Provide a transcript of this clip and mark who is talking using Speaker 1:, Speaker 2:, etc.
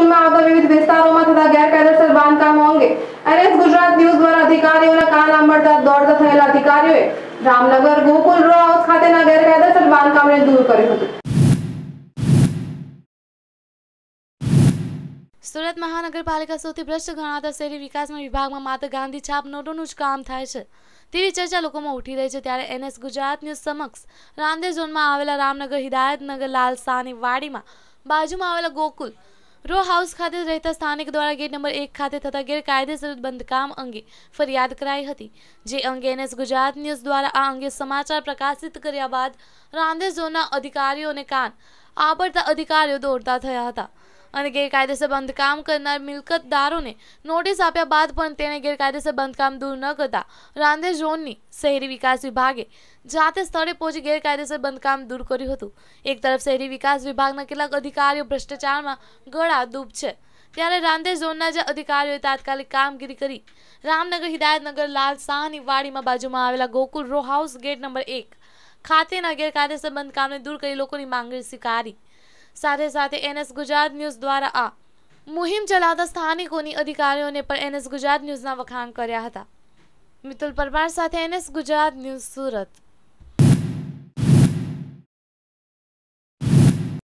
Speaker 1: સુરત મહાનગરપાલિકા
Speaker 2: સૌથી ભ્રષ્ટ ગણાતા શહેરી વિકાસના વિભાગમાં માત્ર ગાંધી છાપ નોટોનું જ કામ થાય છે તેવી ચર્ચા લોકોમાં ઉઠી રહી છે ત્યારે એનએસ ગુજરાત ન્યૂઝ સમક્ષ રામદેવ ઝોનમાં આવેલા રામનગર હિદાયતનગર લાલ સાની વાડીમાં બાજુમાં આવેલા ગોકુલ રો હાઉસ ખાતે રહેતા સ્થાનિક દ્વારા ગેટ નંબર એક ખાતે થતા ગેરકાયદેસર બંધકામ અંગે ફરિયાદ કરાઈ હતી જે અંગે એનએસ ગુજરાત ન્યૂઝ દ્વારા આ અંગે સમાચાર પ્રકાશિત કર્યા બાદ રાંદેર ઝોનના અધિકારીઓને કાન આબડતા અધિકારીઓ દોડતા થયા હતા અને ગેરકાયદેસર બંધકામ કરનાર મિલકતદારોને નોટિસ આપ્યા બાદ પણ તેણે ગેરકાયદેસર બંધકામ દૂર ન કરતા રાંદેર ઝોનની શહેરી વિકાસ વિભાગે જાતે સ્થળે પહોંચી ગેરકાયદેસર બંધકામ દૂર કર્યું હતું એક તરફ શહેરી વિકાસ વિભાગના કેટલાક અધિકારીઓ ભ્રષ્ટાચારમાં ગળા દૂબ છે ત્યારે રાંદેર ઝોનના જે અધિકારીઓએ તાત્કાલિક કામગીરી કરી રામનગર હિદાયતનગર લાલ શાહની વાડીમાં બાજુમાં આવેલા Gokul row house gate number એક ખાતેના ગેરકાયદેસર બંધકામને દૂર કરી લોકોની માંગણી સ્વીકારી સાથે સાથે એનએસ ગુજરાત ન્યૂઝ દ્વારા આ મુહિમ ચલાવતા સ્થાનિકોની અધિકારીઓને પણ એનએસ ગુજરાત ન્યૂઝના વખાણ કર્યા હતા મિતુલ પરમાર સાથે એનએસ ગુજરાત ન્યૂઝ સુરત